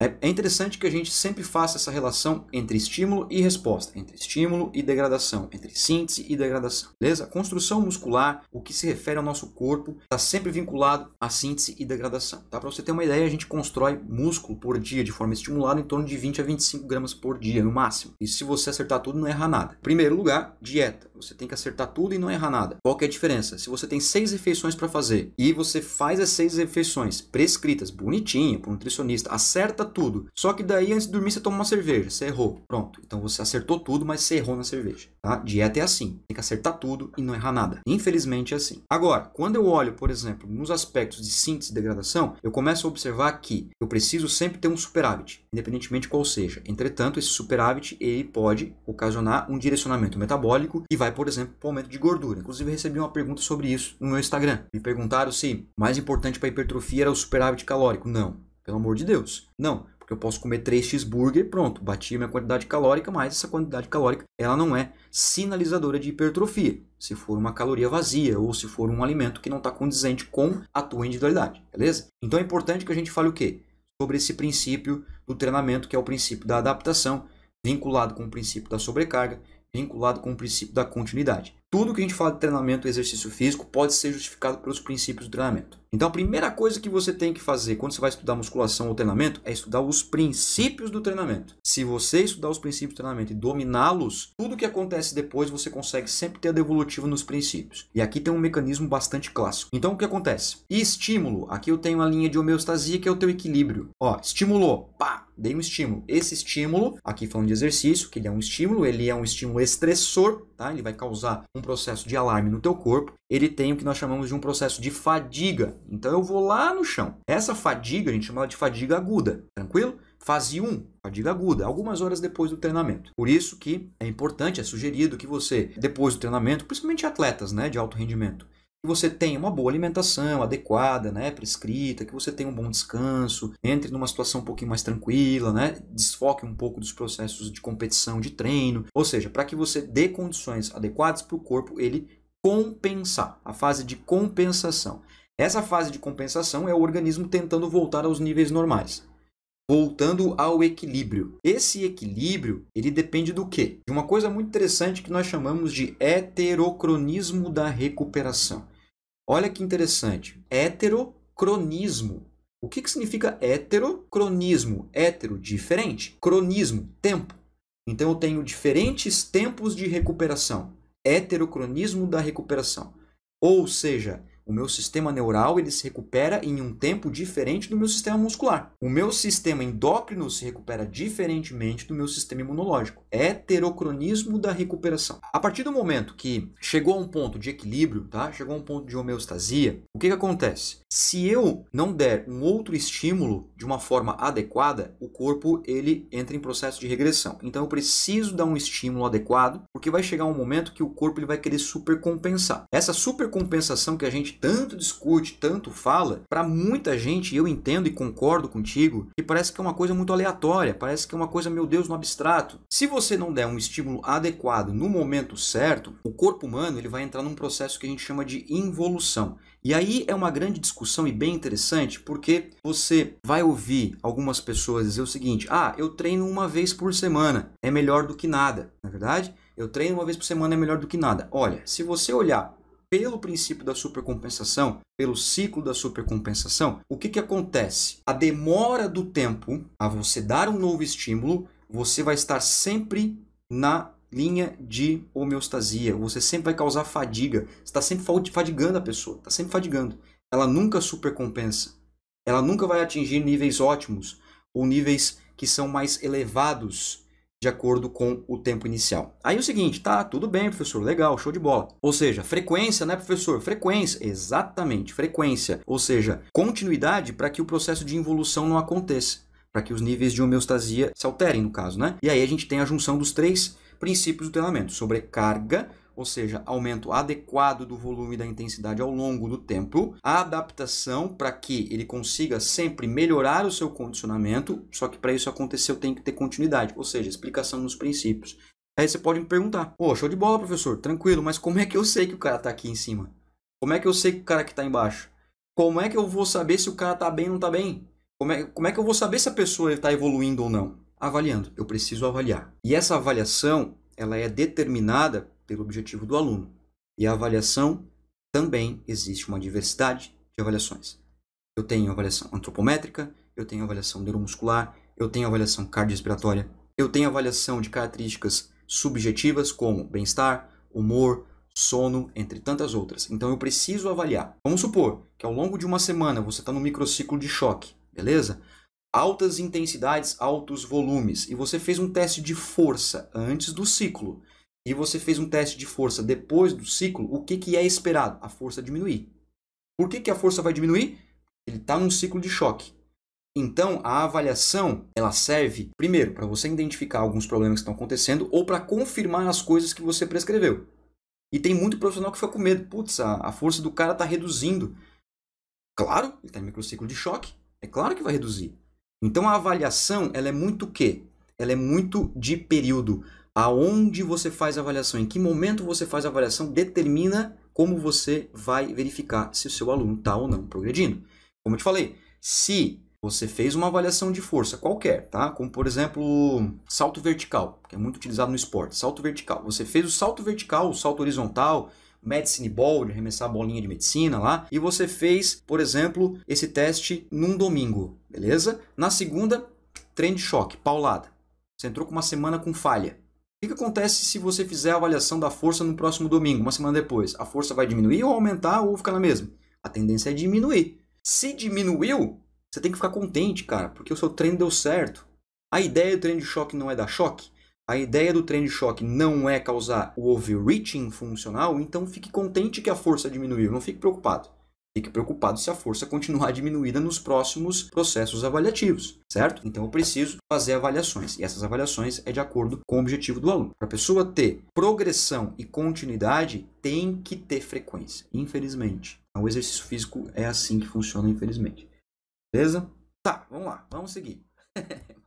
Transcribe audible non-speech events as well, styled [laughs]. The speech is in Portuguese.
É, é interessante que a gente sempre faça essa relação entre estímulo e resposta, entre estímulo e degradação, entre síntese e degradação, beleza? construção muscular, o que se refere ao nosso corpo, está sempre vinculado à síntese e degradação, tá? Para você ter uma ideia, a gente constrói músculo por dia de forma estimulada em torno de 20 a 25 gramas por dia, no máximo. E se você acertar tudo, não erra nada. Primeiro lugar, dieta. Você tem que acertar tudo e não errar nada. Qual que é a diferença? Se você tem seis refeições para fazer e você faz as seis refeições prescritas, bonitinha, para o nutricionista, acerta tudo. Só que daí antes de dormir você toma uma cerveja, você errou. Pronto. Então você acertou tudo, mas você errou na cerveja. Tá? Dieta é assim. Tem que acertar tudo e não errar nada. Infelizmente é assim. Agora, quando eu olho, por exemplo, nos aspectos de síntese e degradação, eu começo a observar que eu preciso sempre ter um superávit, independentemente qual seja. Entretanto, esse superávit ele pode ocasionar um direcionamento metabólico e vai vai, é, por exemplo, para o aumento de gordura. Inclusive, recebi uma pergunta sobre isso no meu Instagram. Me perguntaram se mais importante para hipertrofia era o superávit calórico. Não, pelo amor de Deus. Não, porque eu posso comer 3 cheeseburger, pronto, bati minha quantidade calórica, mas essa quantidade calórica ela não é sinalizadora de hipertrofia, se for uma caloria vazia ou se for um alimento que não está condizente com a tua individualidade, beleza? Então é importante que a gente fale o quê? Sobre esse princípio do treinamento, que é o princípio da adaptação, vinculado com o princípio da sobrecarga, vinculado com o princípio da continuidade. Tudo que a gente fala de treinamento e exercício físico pode ser justificado pelos princípios do treinamento. Então, a primeira coisa que você tem que fazer quando você vai estudar musculação ou treinamento é estudar os princípios do treinamento. Se você estudar os princípios do treinamento e dominá-los, tudo que acontece depois você consegue sempre ter a devolutiva nos princípios. E aqui tem um mecanismo bastante clássico. Então, o que acontece? E estímulo. Aqui eu tenho a linha de homeostasia que é o teu equilíbrio. Ó, estimulou, pá, dei um estímulo. Esse estímulo, aqui falando de exercício, que ele é um estímulo, ele é um estímulo estressor, tá? Ele vai causar um processo de alarme no teu corpo. Ele tem o que nós chamamos de um processo de fadiga. Então eu vou lá no chão. Essa fadiga a gente chama de fadiga aguda, tranquilo? Fase 1, fadiga aguda, algumas horas depois do treinamento. Por isso que é importante, é sugerido que você, depois do treinamento, principalmente atletas né, de alto rendimento, que você tenha uma boa alimentação adequada, né, prescrita, que você tenha um bom descanso, entre numa situação um pouquinho mais tranquila, né, desfoque um pouco dos processos de competição, de treino, ou seja, para que você dê condições adequadas para o corpo ele compensar, a fase de compensação. Essa fase de compensação é o organismo tentando voltar aos níveis normais, voltando ao equilíbrio. Esse equilíbrio, ele depende do quê? De uma coisa muito interessante que nós chamamos de heterocronismo da recuperação. Olha que interessante. Heterocronismo. O que, que significa heterocronismo? Hetero diferente. Cronismo, tempo. Então eu tenho diferentes tempos de recuperação. Heterocronismo da recuperação. Ou seja, o meu sistema neural ele se recupera em um tempo diferente do meu sistema muscular. O meu sistema endócrino se recupera diferentemente do meu sistema imunológico. Heterocronismo da recuperação. A partir do momento que chegou a um ponto de equilíbrio, tá? chegou a um ponto de homeostasia, o que, que acontece? Se eu não der um outro estímulo de uma forma adequada, o corpo ele entra em processo de regressão. Então eu preciso dar um estímulo adequado, porque vai chegar um momento que o corpo ele vai querer supercompensar. Essa supercompensação que a gente tanto discute, tanto fala, para muita gente, eu entendo e concordo contigo, que parece que é uma coisa muito aleatória, parece que é uma coisa, meu Deus, no abstrato. Se você não der um estímulo adequado no momento certo, o corpo humano ele vai entrar num processo que a gente chama de involução. E aí é uma grande discussão e bem interessante, porque você vai ouvir algumas pessoas dizer o seguinte: ah, eu treino uma vez por semana, é melhor do que nada, na é verdade? Eu treino uma vez por semana é melhor do que nada. Olha, se você olhar pelo princípio da supercompensação, pelo ciclo da supercompensação, o que, que acontece? A demora do tempo a você dar um novo estímulo, você vai estar sempre na linha de homeostasia. Você sempre vai causar fadiga. Você está sempre fadigando a pessoa, está sempre fadigando. Ela nunca supercompensa. Ela nunca vai atingir níveis ótimos ou níveis que são mais elevados de acordo com o tempo inicial. Aí é o seguinte, tá, tudo bem, professor, legal, show de bola. Ou seja, frequência, né, professor? Frequência, exatamente, frequência. Ou seja, continuidade para que o processo de involução não aconteça, para que os níveis de homeostasia se alterem, no caso, né? E aí a gente tem a junção dos três princípios do treinamento: sobrecarga, ou seja, aumento adequado do volume e da intensidade ao longo do tempo, a adaptação para que ele consiga sempre melhorar o seu condicionamento, só que para isso acontecer eu tenho que ter continuidade, ou seja, explicação nos princípios. Aí você pode me perguntar, pô, show de bola, professor, tranquilo, mas como é que eu sei que o cara está aqui em cima? Como é que eu sei que o cara que está embaixo? Como é que eu vou saber se o cara está bem ou não está bem? Como é, como é que eu vou saber se a pessoa está evoluindo ou não? Avaliando, eu preciso avaliar. E essa avaliação, ela é determinada pelo objetivo do aluno. E a avaliação também existe uma diversidade de avaliações. Eu tenho avaliação antropométrica, eu tenho avaliação neuromuscular, eu tenho avaliação cardiorrespiratória, eu tenho avaliação de características subjetivas como bem-estar, humor, sono, entre tantas outras. Então eu preciso avaliar. Vamos supor que ao longo de uma semana você está no microciclo de choque, beleza? Altas intensidades, altos volumes, e você fez um teste de força antes do ciclo e você fez um teste de força depois do ciclo, o que, que é esperado? A força diminuir. Por que, que a força vai diminuir? Ele está num ciclo de choque. Então, a avaliação ela serve, primeiro, para você identificar alguns problemas que estão acontecendo ou para confirmar as coisas que você prescreveu. E tem muito profissional que fica com medo. Putz, a, a força do cara está reduzindo. Claro, ele está em microciclo de choque. É claro que vai reduzir. Então, a avaliação ela é muito o quê? Ela é muito de período. Aonde você faz a avaliação, em que momento você faz a avaliação, determina como você vai verificar se o seu aluno está ou não progredindo. Como eu te falei, se você fez uma avaliação de força qualquer, tá? Como por exemplo, salto vertical, que é muito utilizado no esporte, salto vertical. Você fez o salto vertical, o salto horizontal, medicine ball, de arremessar a bolinha de medicina lá, e você fez, por exemplo, esse teste num domingo, beleza? Na segunda, trem de choque, paulada. Você entrou com uma semana com falha. O que, que acontece se você fizer a avaliação da força no próximo domingo, uma semana depois? A força vai diminuir ou aumentar ou ficar na mesma? A tendência é diminuir. Se diminuiu, você tem que ficar contente, cara, porque o seu treino deu certo. A ideia do treino de choque não é dar choque. A ideia do treino de choque não é causar o overreaching funcional, então fique contente que a força diminuiu, não fique preocupado. Fique preocupado se a força continuar diminuída nos próximos processos avaliativos, certo? Então eu preciso fazer avaliações e essas avaliações é de acordo com o objetivo do aluno. Para a pessoa ter progressão e continuidade, tem que ter frequência, infelizmente. Então, o exercício físico é assim que funciona, infelizmente. Beleza? Tá, vamos lá, vamos seguir. [laughs]